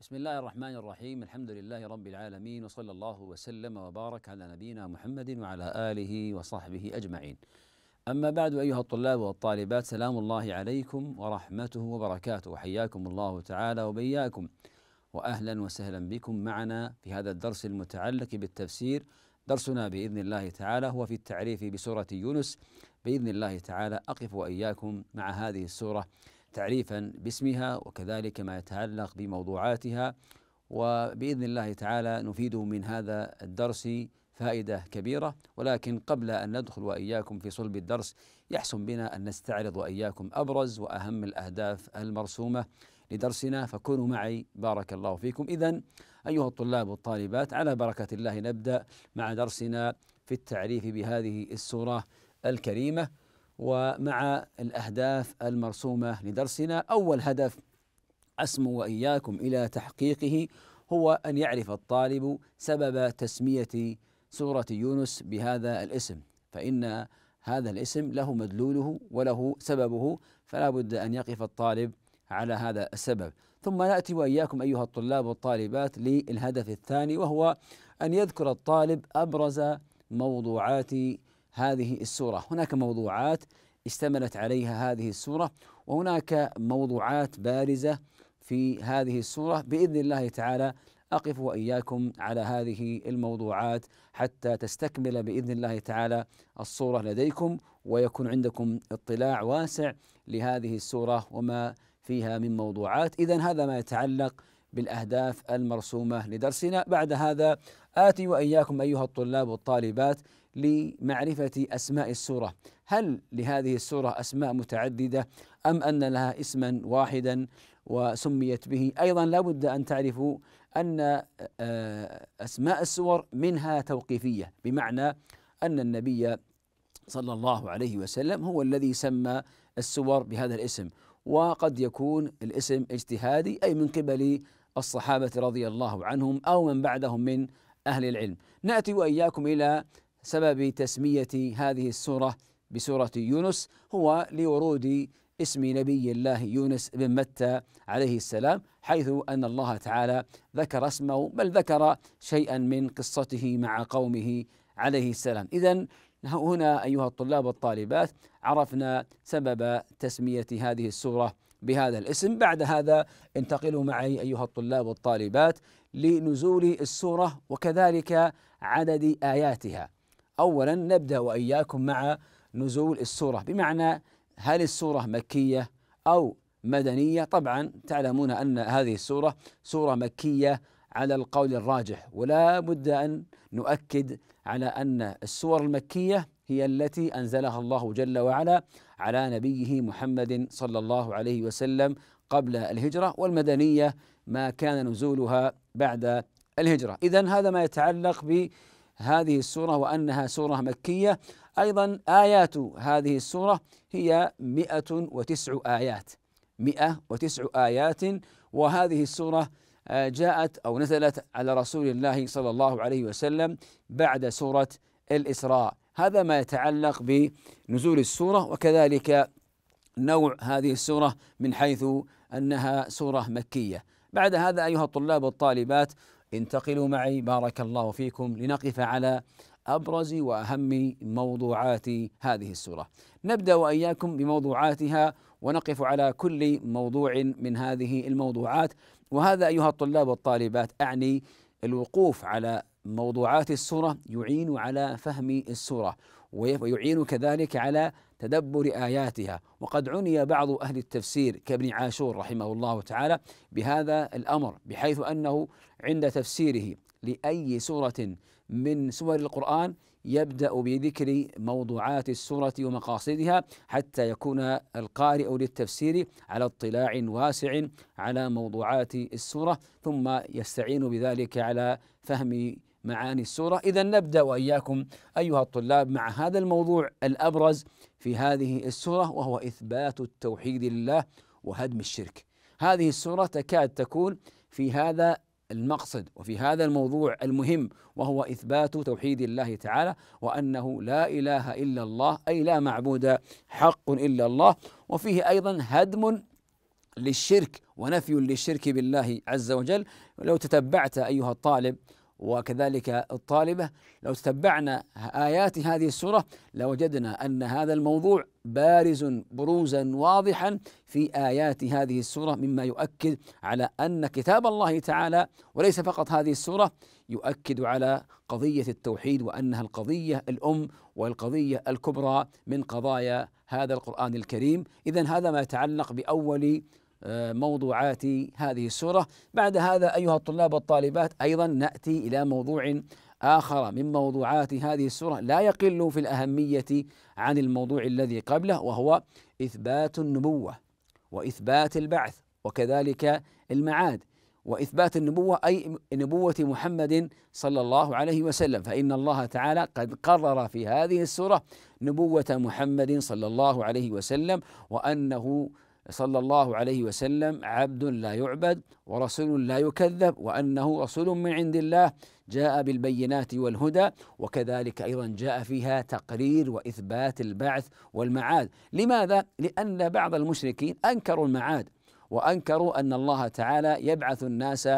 بسم الله الرحمن الرحيم الحمد لله رب العالمين وصلى الله وسلم وبارك على نبينا محمد وعلى اله وصحبه اجمعين اما بعد ايها الطلاب والطالبات سلام الله عليكم ورحمته وبركاته وحياكم الله تعالى وبياكم واهلا وسهلا بكم معنا في هذا الدرس المتعلق بالتفسير درسنا باذن الله تعالى هو في التعريف بسوره يونس باذن الله تعالى اقف واياكم مع هذه السوره تعريفا باسمها وكذلك ما يتعلق بموضوعاتها وباذن الله تعالى نفيد من هذا الدرس فائده كبيره ولكن قبل ان ندخل واياكم في صلب الدرس يحسن بنا ان نستعرض واياكم ابرز واهم الاهداف المرسومه لدرسنا فكونوا معي بارك الله فيكم اذا ايها الطلاب والطالبات على بركه الله نبدا مع درسنا في التعريف بهذه السوره الكريمه ومع الأهداف المرسومة لدرسنا أول هدف أسمو وإياكم إلى تحقيقه هو أن يعرف الطالب سبب تسمية سورة يونس بهذا الاسم فإن هذا الاسم له مدلوله وله سببه فلا بد أن يقف الطالب على هذا السبب ثم نأتي وإياكم أيها الطلاب والطالبات للهدف الثاني وهو أن يذكر الطالب أبرز موضوعات هذه السوره، هناك موضوعات اشتملت عليها هذه السوره وهناك موضوعات بارزه في هذه السوره باذن الله تعالى اقف واياكم على هذه الموضوعات حتى تستكمل باذن الله تعالى الصوره لديكم ويكون عندكم اطلاع واسع لهذه السوره وما فيها من موضوعات، اذا هذا ما يتعلق بالاهداف المرسومه لدرسنا، بعد هذا اتي واياكم ايها الطلاب والطالبات لمعرفة أسماء السورة هل لهذه السورة أسماء متعددة أم أن لها اسما واحدا وسميت به أيضا لا بد أن تعرفوا أن آه، أسماء السور منها توقيفية بمعنى أن النبي صلى الله عليه وسلم هو الذي سمى السور بهذا الاسم وقد يكون الاسم اجتهادي أي من قبل الصحابة رضي الله عنهم أو من بعدهم من أهل العلم نأتي وإياكم إلى سبب تسمية هذه السورة بسورة يونس هو لورود اسم نبي الله يونس بن متى عليه السلام حيث ان الله تعالى ذكر اسمه بل ذكر شيئا من قصته مع قومه عليه السلام، اذا هنا ايها الطلاب والطالبات عرفنا سبب تسميه هذه السوره بهذا الاسم، بعد هذا انتقلوا معي ايها الطلاب والطالبات لنزول السوره وكذلك عدد اياتها. أولا نبدأ وإياكم مع نزول السورة بمعنى هل السورة مكية أو مدنية طبعا تعلمون أن هذه السورة سورة مكية على القول الراجح ولا بد أن نؤكد على أن السور المكية هي التي أنزلها الله جل وعلا على نبيه محمد صلى الله عليه وسلم قبل الهجرة والمدنية ما كان نزولها بعد الهجرة إذا هذا ما يتعلق ب هذه السورة وأنها سورة مكية أيضا آيات هذه السورة هي 109 آيات 109 آيات وهذه السورة آه، جاءت أو نزلت على رسول الله صلى الله عليه وسلم بعد سورة الإسراء هذا ما يتعلق بنزول السورة وكذلك نوع هذه السورة من حيث أنها سورة مكية بعد هذا أيها الطلاب والطالبات انتقلوا معي بارك الله فيكم لنقف على ابرز واهم موضوعات هذه السوره. نبدا واياكم بموضوعاتها ونقف على كل موضوع من هذه الموضوعات وهذا ايها الطلاب والطالبات اعني الوقوف على موضوعات السورة يعين على فهم السورة ويعين كذلك على تدبر آياتها وقد عني بعض أهل التفسير كابن عاشور رحمه الله تعالى بهذا الأمر بحيث أنه عند تفسيره لأي سورة من سور القرآن يبدأ بذكر موضوعات السورة ومقاصدها حتى يكون القارئ للتفسير على اطلاع واسع على موضوعات السورة ثم يستعين بذلك على فهم معاني السورة إذا نبدأ وإياكم أيها الطلاب مع هذا الموضوع الأبرز في هذه السورة وهو إثبات التوحيد لله وهدم الشرك هذه السورة تكاد تكون في هذا المقصد وفي هذا الموضوع المهم وهو اثبات توحيد الله تعالى وانه لا اله الا الله اي لا معبود حق الا الله وفيه ايضا هدم للشرك ونفي للشرك بالله عز وجل لو تتبعت ايها الطالب وكذلك الطالبة لو تتبعنا آيات هذه السورة لوجدنا أن هذا الموضوع بارز بروزا واضحا في آيات هذه السورة مما يؤكد على أن كتاب الله تعالى وليس فقط هذه السورة يؤكد على قضية التوحيد وأنها القضية الأم والقضية الكبرى من قضايا هذا القرآن الكريم إذا هذا ما يتعلق بأول آه، موضوعات هذه السوره بعد هذا ايها الطلاب والطالبات ايضا ناتي الى موضوع آخر من موضوعات هذه السورة لا يقل في الأهمية عن الموضوع الذي قبله وهو إثبات النبوة وإثبات البعث وكذلك المعاد وإثبات النبوة أي نبوة محمد صلى الله عليه وسلم فإن الله تعالى قد قرر في هذه السورة نبوة محمد صلى الله عليه وسلم وأنه صلى الله عليه وسلم عبد لا يعبد ورسول لا يكذب وانه رسول من عند الله جاء بالبينات والهدى وكذلك ايضا جاء فيها تقرير واثبات البعث والمعاد، لماذا؟ لان بعض المشركين انكروا المعاد وانكروا ان الله تعالى يبعث الناس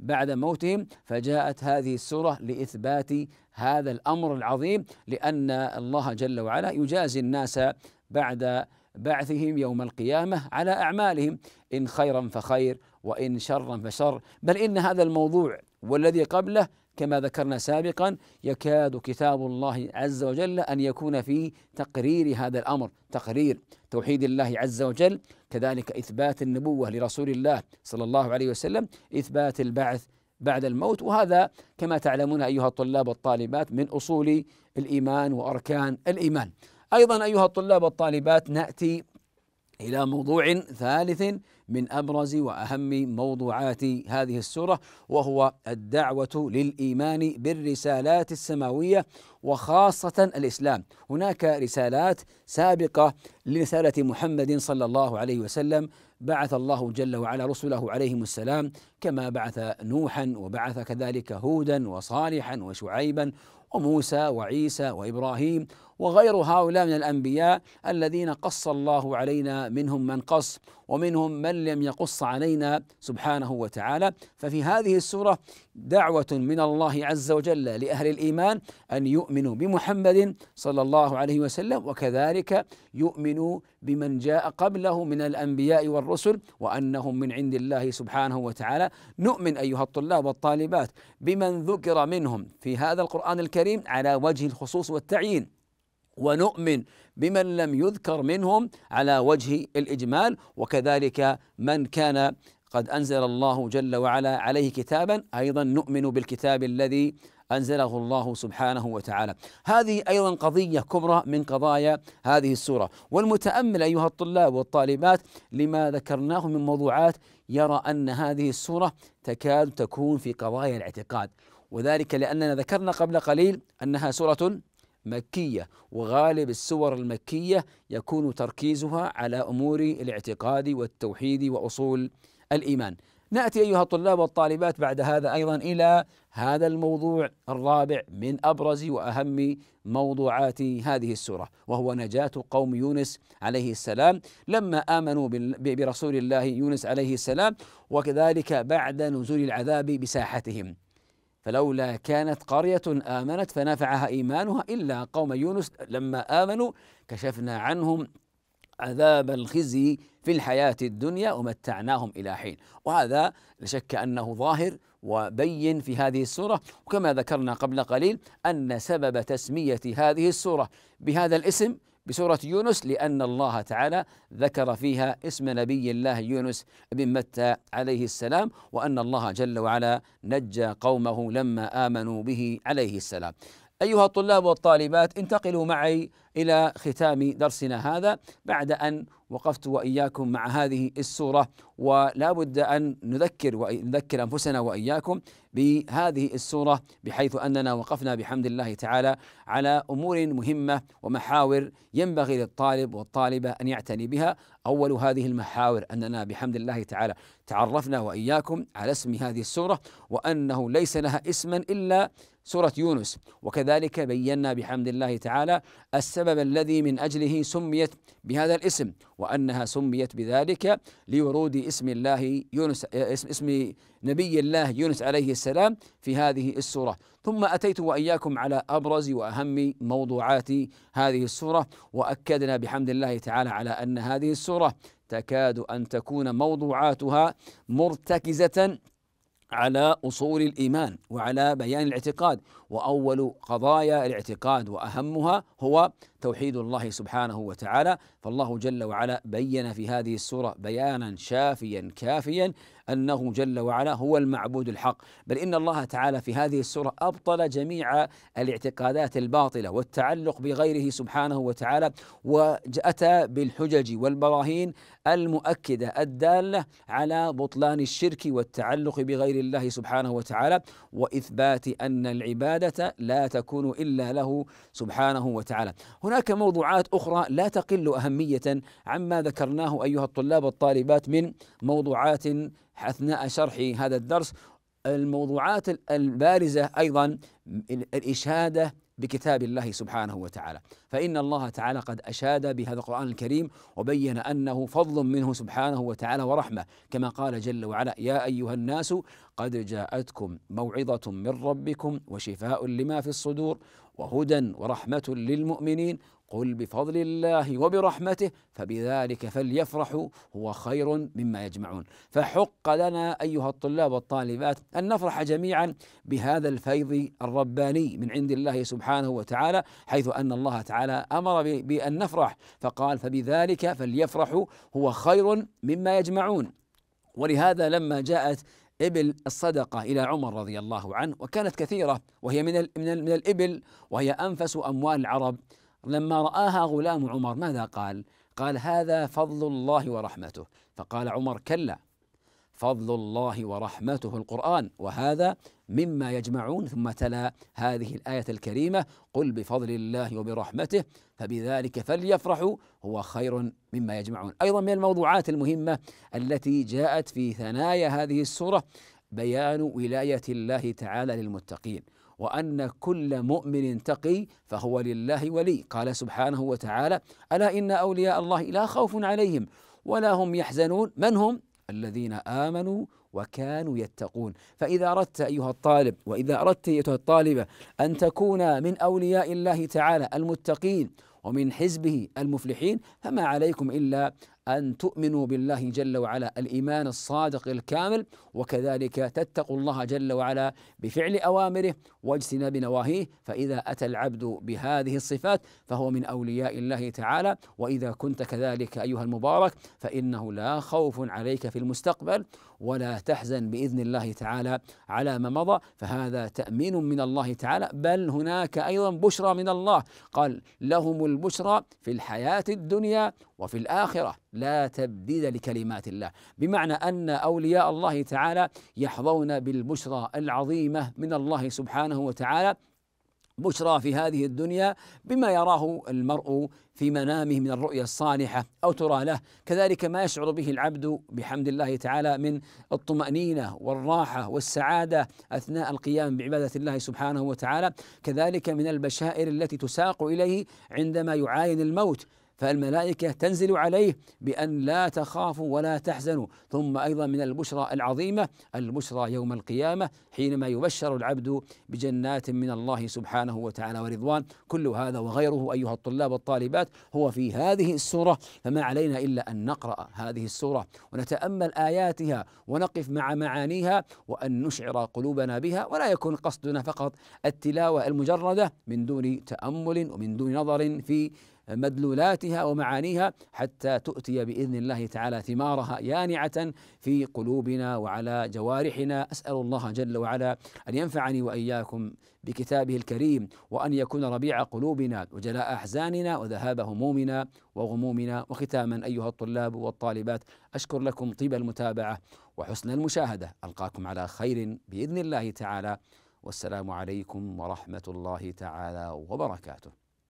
بعد موتهم فجاءت هذه السوره لاثبات هذا الامر العظيم لان الله جل وعلا يجازي الناس بعد بعثهم يوم القيامه على اعمالهم ان خيرا فخير وان شرا فشر بل ان هذا الموضوع والذي قبله كما ذكرنا سابقا يكاد كتاب الله عز وجل ان يكون في تقرير هذا الامر، تقرير توحيد الله عز وجل، كذلك اثبات النبوه لرسول الله صلى الله عليه وسلم، اثبات البعث بعد الموت وهذا كما تعلمون ايها الطلاب والطالبات من اصول الايمان واركان الايمان. ايضا ايها الطلاب والطالبات ناتي الى موضوع ثالث من ابرز واهم موضوعات هذه السوره وهو الدعوه للايمان بالرسالات السماويه وخاصه الاسلام، هناك رسالات سابقه لرساله محمد صلى الله عليه وسلم بعث الله جل وعلا رسله عليهم السلام كما بعث نوحا وبعث كذلك هودا وصالحا وشعيبا وموسى وعيسى وابراهيم وغير هؤلاء من الانبياء الذين قص الله علينا منهم من قص ومنهم من لم يقص علينا سبحانه وتعالى ففي هذه السوره دعوه من الله عز وجل لاهل الايمان ان يؤمنوا بمحمد صلى الله عليه وسلم وكذلك يؤمنوا بمن جاء قبله من الانبياء والرسل وانهم من عند الله سبحانه وتعالى نؤمن أيها الطلاب والطالبات بمن ذكر منهم في هذا القرآن الكريم على وجه الخصوص والتعيين ونؤمن بمن لم يذكر منهم على وجه الإجمال وكذلك من كان قد أنزل الله جل وعلا عليه كتابا أيضا نؤمن بالكتاب الذي أنزله الله سبحانه وتعالى هذه أيضا قضية كبرى من قضايا هذه السورة والمتأمل أيها الطلاب والطالبات لما ذكرناه من موضوعات يرى أن هذه السورة تكاد تكون في قضايا الاعتقاد وذلك لأننا ذكرنا قبل قليل أنها سورة مكية وغالب السور المكية يكون تركيزها على أمور الاعتقاد والتوحيد وأصول الإيمان ناتي ايها الطلاب والطالبات بعد هذا ايضا الى هذا الموضوع الرابع من ابرز واهم موضوعات هذه السوره وهو نجاه قوم يونس عليه السلام لما امنوا برسول الله يونس عليه السلام وكذلك بعد نزول العذاب بساحتهم فلولا كانت قرية آمنت فنفعها إيمانها إلا قوم يونس لما آمنوا كشفنا عنهم عذاب الخزي في الحياة الدنيا ومتعناهم إلى حين وهذا لا شك أنه ظاهر وبين في هذه السورة وكما ذكرنا قبل قليل أن سبب تسمية هذه السورة بهذا الاسم بسورة يونس لأن الله تعالى ذكر فيها اسم نبي الله يونس بن متى عليه السلام وأن الله جل وعلا نجى قومه لما آمنوا به عليه السلام أيها الطلاب والطالبات انتقلوا معي إلى ختام درسنا هذا بعد أن وقفت وإياكم مع هذه السورة ولا بد أن نذكر ونذكر أنفسنا وإياكم بهذه السورة بحيث أننا وقفنا بحمد الله تعالى على أمور مهمة ومحاور ينبغي للطالب والطالبة أن يعتني بها أول هذه المحاور أننا بحمد الله تعالى تعرفنا وإياكم على اسم هذه السورة وأنه ليس لها اسما إلا سورة يونس وكذلك بينا بحمد الله تعالى السبب الذي من أجله سميت بهذا الاسم وأنها سميت بذلك لورود اسم الله يونس اسم, اسم نبي الله يونس عليه السلام في هذه السورة ثم أتيت وإياكم على أبرز وأهم موضوعات هذه السورة وأكدنا بحمد الله تعالى على أن هذه السورة تكاد أن تكون موضوعاتها مرتكزة على اصول الايمان وعلى بيان الاعتقاد واول قضايا الاعتقاد واهمها هو توحيد الله سبحانه وتعالى فالله جل وعلا بين في هذه السوره بيانا شافيا كافيا انه جل وعلا هو المعبود الحق، بل ان الله تعالى في هذه السوره ابطل جميع الاعتقادات الباطله والتعلق بغيره سبحانه وتعالى واتى بالحجج والبراهين المؤكده الداله على بطلان الشرك والتعلق بغير الله سبحانه وتعالى واثبات ان العباده لا تكون الا له سبحانه وتعالى. هناك موضوعات اخرى لا تقل اهميه عما ذكرناه ايها الطلاب والطالبات من موضوعات اثناء شرح هذا الدرس الموضوعات البارزه ايضا الاشاده بكتاب الله سبحانه وتعالى فإن الله تعالى قد أشاد بهذا القرآن الكريم وبين أنه فضل منه سبحانه وتعالى ورحمة كما قال جل وعلا يا أيها الناس قد جاءتكم موعظة من ربكم وشفاء لما في الصدور وهدى ورحمة للمؤمنين قل بفضل الله وبرحمته فبذلك فليفرحوا هو خير مما يجمعون فحق لنا أيها الطلاب والطالبات أن نفرح جميعا بهذا الفيض الرباني من عند الله سبحانه وتعالى حيث أن الله تعالى أمر بأن نفرح فقال فبذلك فليفرحوا هو خير مما يجمعون ولهذا لما جاءت إبل الصدقة إلى عمر رضي الله عنه وكانت كثيرة وهي من من الإبل وهي أنفس أموال العرب لما رآها غلام عمر ماذا قال؟ قال هذا فضل الله ورحمته فقال عمر كلا فضل الله ورحمته القرآن وهذا مما يجمعون ثم تلا هذه الآية الكريمة قل بفضل الله وبرحمته فبذلك فليفرحوا هو خير مما يجمعون أيضا من الموضوعات المهمة التي جاءت في ثنايا هذه السورة بيان ولاية الله تعالى للمتقين وأن كل مؤمن تقي فهو لله ولي قال سبحانه وتعالى ألا إن أولياء الله لا خوف عليهم ولا هم يحزنون من هم الذين آمنوا وكانوا يتقون فإذا أردت أيها الطالب وإذا أردت أيها الطالبة أن تكون من أولياء الله تعالى المتقين ومن حزبه المفلحين فما عليكم إلا أن تؤمنوا بالله جل وعلا الإيمان الصادق الكامل وكذلك تتقوا الله جل وعلا بفعل أوامره واجتناب نواهيه فإذا أتى العبد بهذه الصفات فهو من أولياء الله تعالى وإذا كنت كذلك أيها المبارك فإنه لا خوف عليك في المستقبل ولا تحزن باذن الله تعالى على ما مضى فهذا تامين من الله تعالى بل هناك ايضا بشرى من الله قال لهم البشرى في الحياه الدنيا وفي الاخره لا تبديل لكلمات الله بمعنى ان اولياء الله تعالى يحظون بالبشرى العظيمه من الله سبحانه وتعالى بشرى في هذه الدنيا بما يراه المرء في منامه من الرؤيا الصالحه او ترى له، كذلك ما يشعر به العبد بحمد الله تعالى من الطمانينه والراحه والسعاده اثناء القيام بعباده الله سبحانه وتعالى، كذلك من البشائر التي تساق اليه عندما يعاين الموت فالملائكة تنزل عليه بأن لا تخافوا ولا تحزنوا ثم أيضا من البشرى العظيمة البشرى يوم القيامة حينما يبشر العبد بجنات من الله سبحانه وتعالى ورضوان كل هذا وغيره أيها الطلاب والطالبات هو في هذه السورة فما علينا إلا أن نقرأ هذه السورة ونتأمل آياتها ونقف مع معانيها وأن نشعر قلوبنا بها ولا يكون قصدنا فقط التلاوة المجردة من دون تأمل ومن دون نظر في مدلولاتها ومعانيها حتى تؤتي باذن الله تعالى ثمارها يانعه في قلوبنا وعلى جوارحنا اسال الله جل وعلا ان ينفعني واياكم بكتابه الكريم وان يكون ربيع قلوبنا وجلاء احزاننا وذهاب همومنا وغمومنا وختاما ايها الطلاب والطالبات اشكر لكم طيب المتابعه وحسن المشاهده القاكم على خير باذن الله تعالى والسلام عليكم ورحمه الله تعالى وبركاته